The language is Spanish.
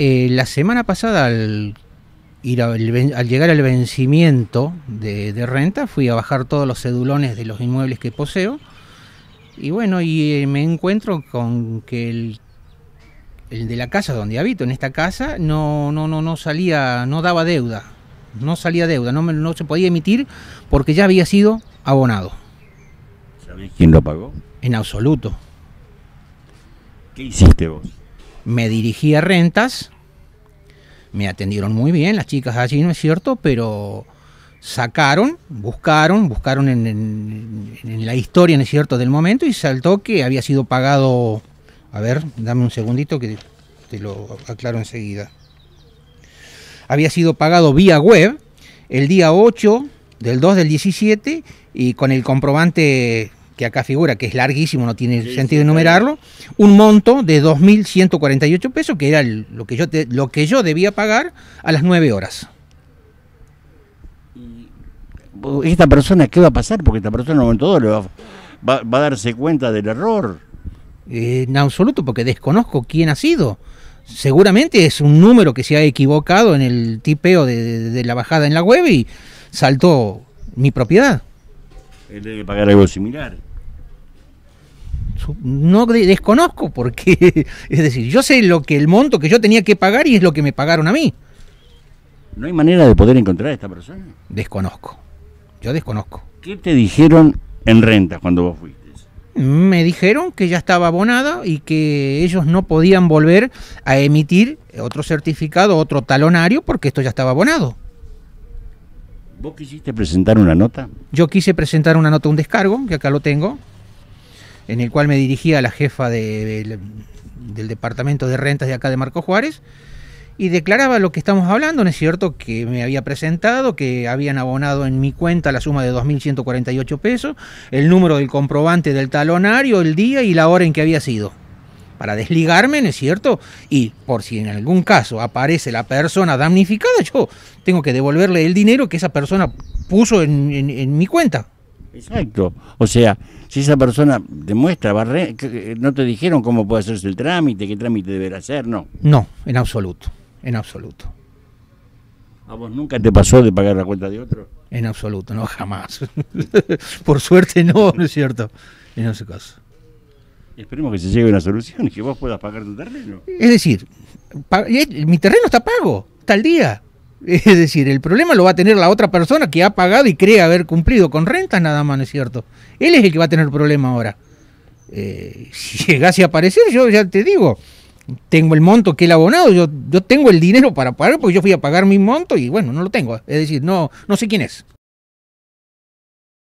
Eh, la semana pasada, al, al llegar al vencimiento de, renta, fui a bajar todos los cedulones de los inmuebles que poseo. Y bueno, y eh, me encuentro con que el, el de la casa donde habito, en esta casa, no, no, no, no salía, no daba deuda. No salía deuda, no, no se podía emitir porque ya había sido abonado. ¿Sabés quién lo pagó? En absoluto. ¿Qué hiciste vos? Me dirigí a rentas, me atendieron muy bien las chicas allí, ¿no es cierto? Pero sacaron, buscaron, buscaron en, la historia, ¿no es cierto?, del momento y saltó que había sido pagado, a ver, dame un segundito que te lo aclaro enseguida, había sido pagado vía web el día 8 del 2 del 17 y con el comprobante que acá figura que es larguísimo, no tiene sentido enumerarlo, un monto de 2.148 pesos, que era lo, que yo te, lo que yo debía pagar a las 9 horas. esta persona qué va a pasar? Porque esta persona en todo va, a darse cuenta del error. Eh, en absoluto, porque desconozco quién ha sido seguramente es un número que se ha equivocado en el tipeo de, de la bajada en la web y saltó mi propiedad. Él debe pagar algo similar no desconozco porque, es decir, yo sé lo que el monto que yo tenía que pagar y es lo que me pagaron a mí. ¿No hay manera de poder encontrar a esta persona? Desconozco. Yo desconozco. ¿Qué te dijeron en renta cuando vos fuiste? Me dijeron que ya estaba abonada y que ellos no podían volver a emitir otro certificado, otro talonario, porque esto ya estaba abonado. ¿Vos quisiste presentar una nota? Yo quise presentar una nota, un descargo, que acá lo tengo, en el cual me dirigía la jefa del departamento de rentas de acá de Marco Juárez, y declaraba lo que estamos hablando, ¿no es cierto? Que me había presentado, que habían abonado en mi cuenta la suma de 2.148 pesos, el número del comprobante del talonario, el día y la hora en que había sido. Para desligarme, ¿no es cierto? Y por si en algún caso aparece la persona damnificada, yo tengo que devolverle el dinero que esa persona puso en mi cuenta. Exacto. O sea, si esa persona demuestra, barre, no te dijeron cómo puede hacerse el trámite, qué trámite deberá hacer, ¿no? No, en absoluto, en absoluto. ¿A vos nunca te pasó de pagar la cuenta de otro? En absoluto, no, jamás. Por suerte no, ¿no es cierto? En ese caso. Esperemos que se llegue a una solución y que vos puedas pagar tu terreno. Es decir, mi terreno está pago, está al día. Es decir, el problema lo va a tener la otra persona que ha pagado y cree haber cumplido con rentas, nada más, ¿no es cierto? Él es el que va a tener problema ahora. Eh, si llegase a aparecer, yo ya te digo, tengo el monto que él abonado, yo, yo tengo el dinero para pagar, porque yo fui a pagar mi monto y bueno, no lo tengo. Es decir, no, no sé quién es.